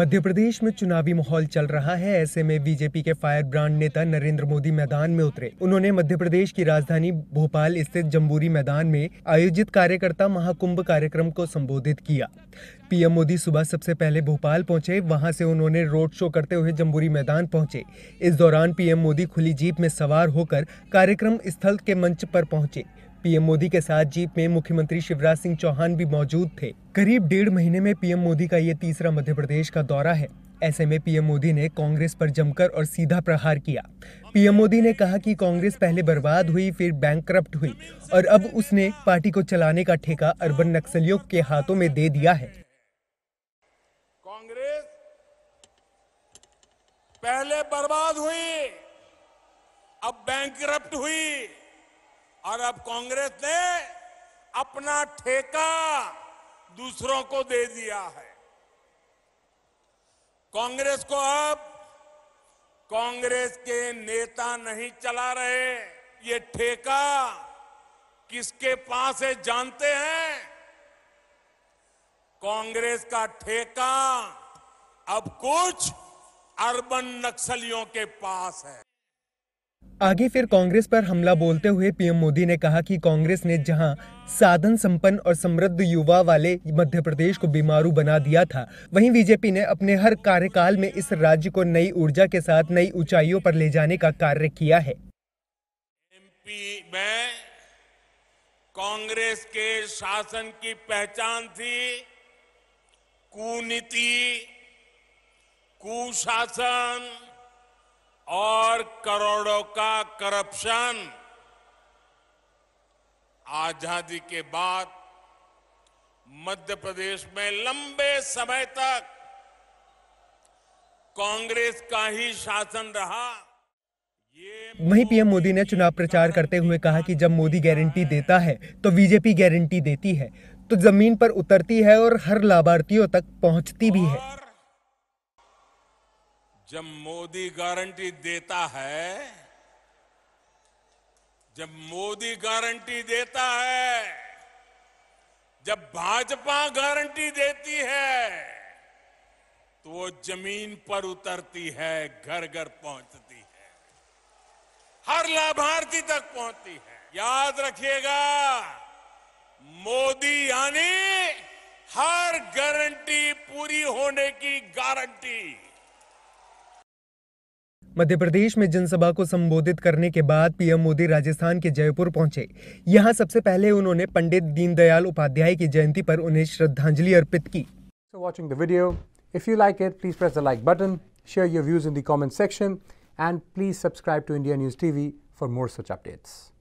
मध्य प्रदेश में चुनावी माहौल चल रहा है ऐसे में बीजेपी के फायर ब्रांड नेता नरेंद्र मोदी मैदान में उतरे उन्होंने मध्य प्रदेश की राजधानी भोपाल स्थित जम्बूरी मैदान में आयोजित कार्यकर्ता महाकुंभ कार्यक्रम को संबोधित किया पीएम मोदी सुबह सबसे पहले भोपाल पहुंचे वहां से उन्होंने रोड शो करते हुए जम्बूरी मैदान पहुंचे इस दौरान पीएम मोदी खुली जीप में सवार होकर कार्यक्रम स्थल के मंच पर पहुंचे पीएम मोदी के साथ जीप में मुख्यमंत्री शिवराज सिंह चौहान भी मौजूद थे करीब डेढ़ महीने में पीएम मोदी का ये तीसरा मध्य प्रदेश का दौरा है ऐसे में पीएम मोदी ने कांग्रेस पर जमकर और सीधा प्रहार किया पीएम मोदी ने कहा कि कांग्रेस पहले बर्बाद हुई फिर बैंक हुई और अब उसने पार्टी को चलाने का ठेका अर्बन नक्सलियों के हाथों में दे दिया है कांग्रेस पहले बर्बाद हुई अब बैंक हुई और अब कांग्रेस ने अपना ठेका दूसरों को दे दिया है कांग्रेस को अब कांग्रेस के नेता नहीं चला रहे ये ठेका किसके पास है जानते हैं कांग्रेस का ठेका अब कुछ अर्बन नक्सलियों के पास है आगे फिर कांग्रेस पर हमला बोलते हुए पीएम मोदी ने कहा कि कांग्रेस ने जहां साधन संपन्न और समृद्ध युवा वाले मध्य प्रदेश को बीमारू बना दिया था वहीं बीजेपी ने अपने हर कार्यकाल में इस राज्य को नई ऊर्जा के साथ नई ऊंचाइयों पर ले जाने का कार्य किया है एमपी में कांग्रेस के शासन की पहचान थी कुनीति कुशासन और करोड़ों का करप्शन आजादी के बाद मध्य प्रदेश में लंबे समय तक कांग्रेस का ही शासन रहा वहीं पीएम मोदी ने चुनाव प्रचार करते हुए कहा कि जब मोदी गारंटी देता है तो बीजेपी गारंटी देती है तो जमीन पर उतरती है और हर लाभार्थियों तक पहुंचती भी है जब मोदी गारंटी देता है जब मोदी गारंटी देता है जब भाजपा गारंटी देती है तो वो जमीन पर उतरती है घर घर पहुंचती है हर लाभार्थी तक पहुंचती है याद रखिएगा मोदी यानी हर गारंटी पूरी होने की गारंटी मध्य प्रदेश में जनसभा को संबोधित करने के बाद पीएम मोदी राजस्थान के जयपुर पहुंचे यहां सबसे पहले उन्होंने पंडित दीनदयाल उपाध्याय की जयंती पर उन्हें श्रद्धांजलि अर्पित की video if you like it please press the like button share your views in the section and please subscribe to India News TV for more such updates